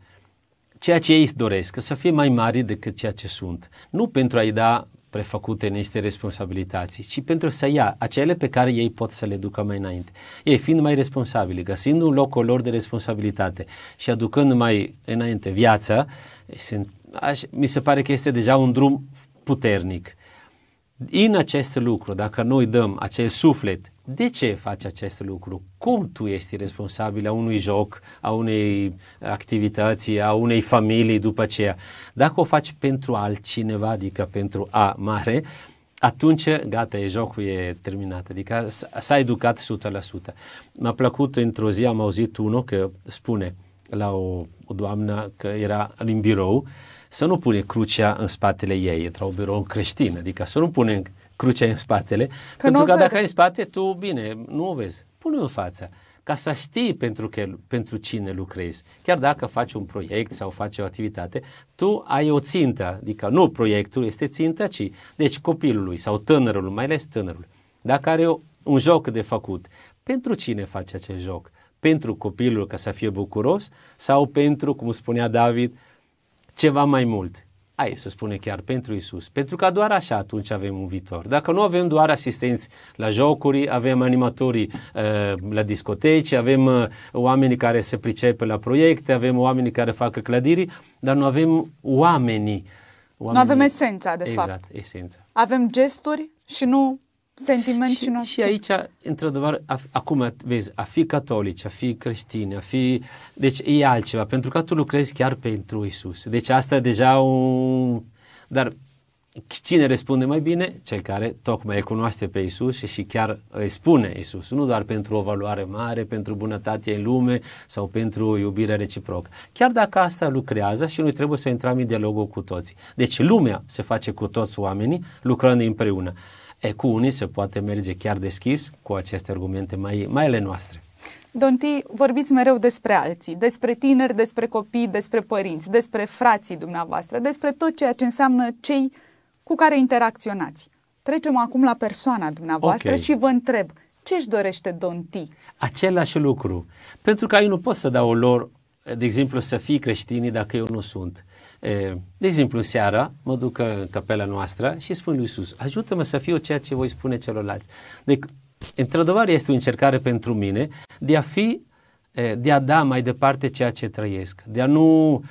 ceea ce ei doresc, să fie mai mari decât ceea ce sunt. Nu pentru a-i da prefăcute niște responsabilități, ci pentru să ia acele pe care ei pot să le ducă mai înainte. Ei fiind mai responsabili, găsind un locul lor de responsabilitate și aducând mai înainte viața, mi se pare că este deja un drum puternic în acest lucru, dacă noi dăm acel suflet, de ce faci acest lucru? Cum tu ești responsabil a unui joc, a unei activități, a unei familii după aceea? Dacă o faci pentru altcineva, adică pentru A mare, atunci, gata, jocul e terminat, adică s-a educat 100%. m a plăcut, într-o zi am auzit unul că spune la o, o doamnă că era în birou, uh, să nu pune crucea în spatele ei, într-un birou creștin, adică să nu pune crucea în spatele, că pentru că vede. dacă ai în spate, tu, bine, nu o vezi, pune în fața ca să știi pentru, că, pentru cine lucrezi. Chiar dacă faci un proiect sau faci o activitate, tu ai o țintă, adică nu proiectul este țintă, ci deci copilului sau tânărului, mai ales tânărul. Dacă are un joc de făcut, pentru cine faci acel joc? Pentru copilul ca să fie bucuros sau pentru, cum spunea David, ceva mai mult. Ai să spune chiar pentru Isus, pentru că doar așa atunci avem un viitor. Dacă nu avem doar asistenți la jocuri, avem animatorii uh, la discoteci, avem uh, oamenii care se pricepe la proiecte, avem oamenii care fac clădiri, dar nu avem oamenii. oamenii. Nu avem esența, de exact, fapt. Exact, esența. Avem gesturi și nu sentiment și, și nu Și aici, într-adevăr, acum vezi, a fi catolici, a fi creștini, a fi... Deci e altceva, pentru că tu lucrezi chiar pentru Isus. Deci asta e deja un... Dar cine răspunde mai bine? Cel care tocmai îl cunoaște pe Isus și, și chiar îi spune Isus, nu doar pentru o valoare mare, pentru bunătatea în lume sau pentru iubirea reciprocă. Chiar dacă asta lucrează și noi trebuie să intrăm în dialogul cu toții. Deci lumea se face cu toți oamenii lucrând împreună. E, cu unii se poate merge chiar deschis cu aceste argumente mai, mai ale noastre. Donti, vorbiți mereu despre alții, despre tineri, despre copii, despre părinți, despre frații dumneavoastră, despre tot ceea ce înseamnă cei cu care interacționați. Trecem acum la persoana dumneavoastră okay. și vă întreb, ce își dorește Donti? Același lucru. Pentru că eu nu pot să dau lor, de exemplu, să fii creștini dacă eu nu sunt. Uh, de exemplu, seara mă duc în capela noastră și spun lui Iisus, ajută-mă să fiu ceea ce voi spune celorlalți. Deci, într-adevăr, este o încercare pentru mine de a fi, de a da mai departe ceea ce trăiesc, de a nu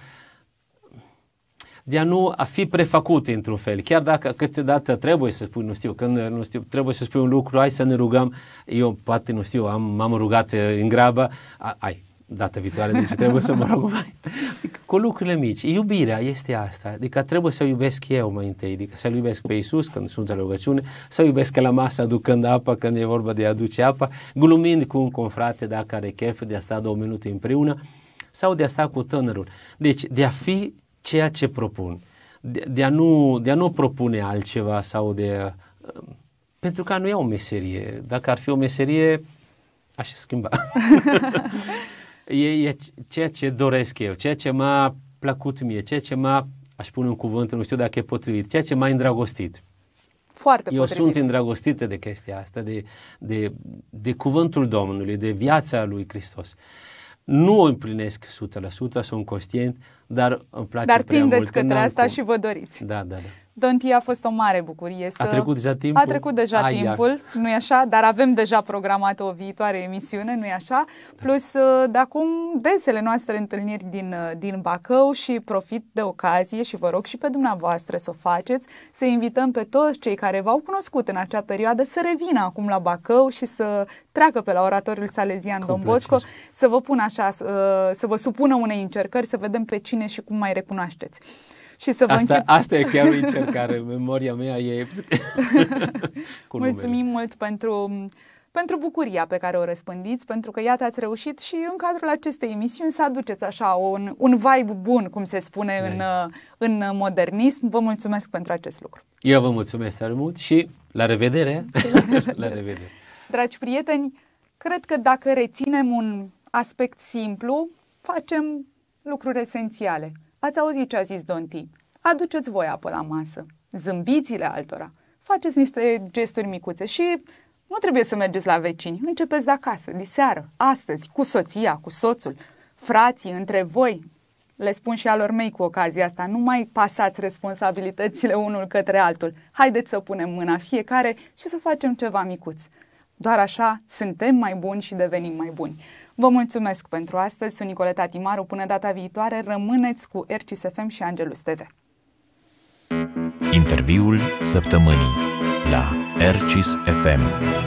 de a nu a fi prefăcut într-un fel. Chiar dacă câteodată trebuie să spui, nu știu, când nu știu, trebuie să spui un lucru, hai să ne rugăm, eu poate, nu știu, am, m-am rugat în grabă, ai, data viitoare, deci trebuie să mă rog mai. Adică, cu lucrurile mici. Iubirea este asta. Adică trebuie să iubesc eu mai întâi. Adică să-L iubesc pe Iisus când sunt la rugăciune, să iubesc la masă aducând apă când e vorba de a aduce apă, glumind cu un confrate dacă are chef de a sta două minute împreună sau de a sta cu tânărul. Deci de a fi ceea ce propun. De, de, a, nu, de a nu propune altceva sau de... Uh, pentru că nu e o meserie. Dacă ar fi o meserie, aș schimba. e, e ceea ce doresc eu, ceea ce m-a plăcut mie, ceea ce m-a, aș pune un cuvânt, nu știu dacă e potrivit, ceea ce m-a îndrăgostit. Foarte Eu potrivit. sunt îndrăgostită de chestia asta, de, de, de cuvântul Domnului, de viața lui Hristos. Nu o împlinesc 100%, sunt conștient, dar îmi place Dar prea tindeți către asta cu... și vă doriți. Da, da, da. Donti a fost o mare bucurie. Să... A trecut deja timpul? A trecut deja Ai, timpul, nu e așa? Dar avem deja programată o viitoare emisiune, nu e așa? Da. Plus, uh, de acum, desele noastre întâlniri din, uh, din Bacău și profit de ocazie și vă rog și pe dumneavoastră să o faceți, să invităm pe toți cei care v-au cunoscut în acea perioadă să revină acum la Bacău și să treacă pe la Salezian Cu Don Bosco, să vă pun așa, uh, să vă supună unei încercări, să vedem pe cine și cum mai recunoașteți și să vă asta, asta e chiar o încercare, memoria mea e... cu Mulțumim numele. mult pentru pentru bucuria pe care o răspândiți, pentru că iată ați reușit și în cadrul acestei emisiuni să aduceți așa un, un vibe bun, cum se spune în, în modernism. Vă mulțumesc pentru acest lucru. Eu vă mulțumesc tare mult și la revedere! la revedere! la revedere. Dragi prieteni, cred că dacă reținem un aspect simplu, facem lucruri esențiale. Ați auzit ce a zis Donti. Aduceți voi apă la masă. Zâmbiți-le altora. Faceți niște gesturi micuțe și nu trebuie să mergeți la vecini. Începeți de acasă, De seară, astăzi, cu soția, cu soțul, frații, între voi. Le spun și alor mei cu ocazia asta, nu mai pasați responsabilitățile unul către altul. Haideți să punem mâna fiecare și să facem ceva micuț. Doar așa suntem mai buni și devenim mai buni. Vă mulțumesc pentru astăzi, sunt Nicoleta Timaru, până data viitoare rămâneți cu RCSFM și Angelus TV. Interviul săptămânii la Rcis FM.